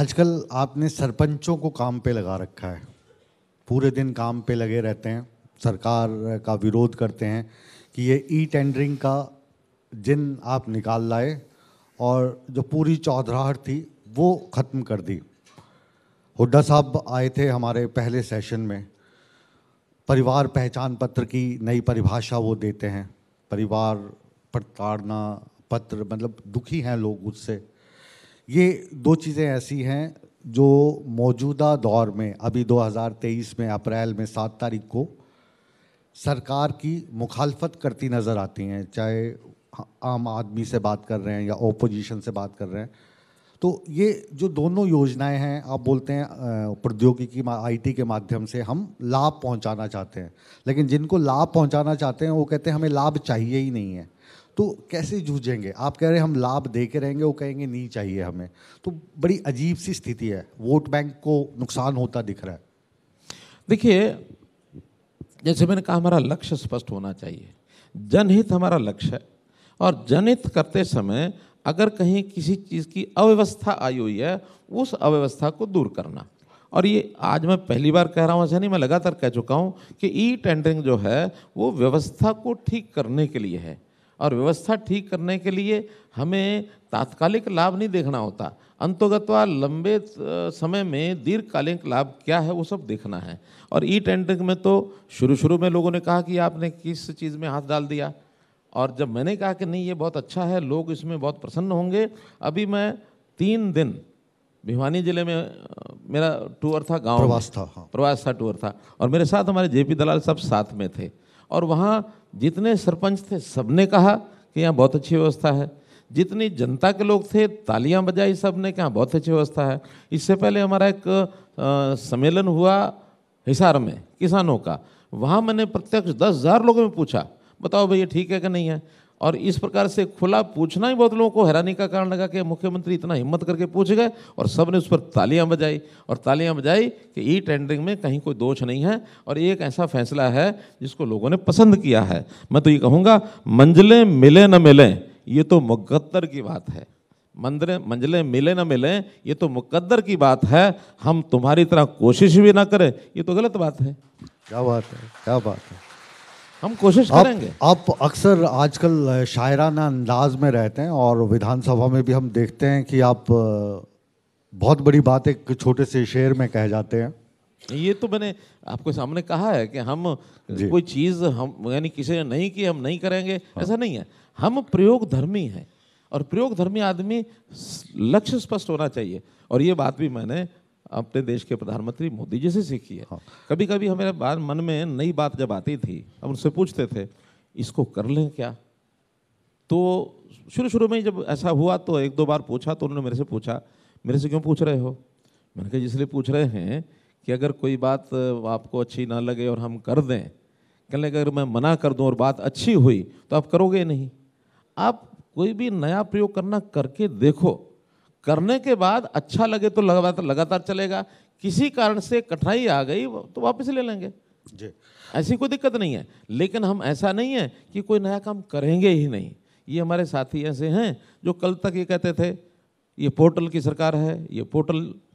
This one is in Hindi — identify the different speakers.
Speaker 1: आजकल आपने सरपंचों को काम पे लगा रखा है पूरे दिन काम पे लगे रहते हैं सरकार का विरोध करते हैं कि ये ई टेंडरिंग का जिन आप निकाल लाए और जो पूरी चौधराहट थी वो ख़त्म कर दी हुड्डा साहब आए थे हमारे पहले सेशन में परिवार पहचान पत्र की नई परिभाषा वो देते हैं परिवार प्रताड़ना पत्र मतलब दुखी हैं लोग उससे ये दो चीज़ें ऐसी हैं जो मौजूदा दौर में अभी 2023 में अप्रैल में सात तारीख को सरकार की मुखालफत करती नज़र आती हैं चाहे आम आदमी से बात कर रहे हैं या ओपोजिशन से बात कर रहे हैं तो ये जो दोनों योजनाएं हैं आप बोलते हैं प्रौद्योगिकी आईटी के माध्यम से हम लाभ पहुंचाना चाहते हैं लेकिन जिनको लाभ पहुंचाना चाहते हैं वो कहते हैं हमें लाभ चाहिए ही नहीं है तो कैसे जूझेंगे आप कह रहे हैं हम लाभ दे के रहेंगे वो कहेंगे नहीं चाहिए हमें तो बड़ी अजीब
Speaker 2: सी स्थिति है वोट बैंक को नुकसान होता दिख रहा है देखिए जैसे मैंने कहा हमारा लक्ष्य स्पष्ट होना चाहिए जनहित हमारा लक्ष्य है और जनहित करते समय अगर कहीं किसी चीज़ की अव्यवस्था आई हुई है उस अव्यवस्था को दूर करना और ये आज मैं पहली बार कह रहा हूँ ऐसा नहीं मैं लगातार कह चुका हूँ कि ई टेंडरिंग जो है वो व्यवस्था को ठीक करने के लिए है और व्यवस्था ठीक करने के लिए हमें तात्कालिक लाभ नहीं देखना होता अंतोगत्वा लंबे समय में दीर्घकालिक लाभ क्या है वो सब देखना है और ई टेंडरिंग में तो शुरू शुरू में लोगों ने कहा कि आपने किस चीज़ में हाथ डाल दिया और जब मैंने कहा कि नहीं ये बहुत अच्छा है लोग इसमें बहुत प्रसन्न होंगे अभी मैं तीन दिन भिवानी जिले में मेरा टूर था गांव प्रवास था हाँ। प्रवास था टूर था और मेरे साथ हमारे जेपी दलाल सब साथ में थे और वहाँ जितने सरपंच थे सबने कहा कि यहाँ बहुत अच्छी व्यवस्था है जितनी जनता के लोग थे तालियां बजाई सब ने कहा बहुत अच्छी व्यवस्था है इससे पहले हमारा एक आ, सम्मेलन हुआ हिसार में किसानों का वहाँ मैंने प्रत्यक्ष दस हज़ार लोगों में पूछा बताओ भैया ठीक है कि नहीं है और इस प्रकार से खुला पूछना ही बहुत लोगों को हैरानी का कारण लगा कि मुख्यमंत्री इतना हिम्मत करके पूछ गए और सब ने उस पर तालियां बजाई और तालियां बजाई कि ई टेंडरिंग में कहीं कोई दोष नहीं है और ये एक ऐसा फैसला है जिसको लोगों ने पसंद किया है मैं तो ये कहूँगा मंजिलें मिले न मिलें ये तो मुकद्दर की बात है मंदिर मंजिलें मिले ना मिले ये तो मुकद्दर की बात है हम तुम्हारी तरह कोशिश भी ना करें ये तो गलत बात है क्या बात है क्या बात है
Speaker 1: हम कोशिश आप, करेंगे आप अक्सर आजकल शायराना अंदाज में रहते हैं और विधानसभा में भी हम देखते हैं कि आप बहुत बड़ी बात एक छोटे से शेर में कह जाते हैं
Speaker 2: ये तो मैंने आपको सामने कहा है कि हम कोई चीज़ हम यानी किसी ने नहीं की हम नहीं करेंगे हाँ। ऐसा नहीं है हम प्रयोग धर्मी हैं और प्रयोग धर्मी आदमी लक्ष्य स्पष्ट होना चाहिए और ये बात भी मैंने अपने देश के प्रधानमंत्री मोदी जी से सीखी है हाँ। कभी कभी हमारे बार मन में नई बात जब आती थी हम उनसे पूछते थे इसको कर लें क्या तो शुरू शुरू में जब ऐसा हुआ तो एक दो बार पूछा तो उन्होंने मेरे से पूछा मेरे से क्यों पूछ रहे हो मैंने कहा इसलिए पूछ रहे हैं कि अगर कोई बात आपको अच्छी ना लगे और हम कर दें कहने अगर मैं मना कर दूं और बात अच्छी हुई तो आप करोगे नहीं आप कोई भी नया प्रयोग करना करके देखो करने के बाद अच्छा लगे तो लगातार लगातार चलेगा किसी कारण से कठिनाई आ गई तो वापस ले लेंगे जी ऐसी कोई दिक्कत नहीं है लेकिन हम ऐसा नहीं है कि कोई नया काम करेंगे ही नहीं ये हमारे साथी ऐसे हैं जो कल तक ये कहते थे ये पोर्टल की सरकार है ये पोर्टल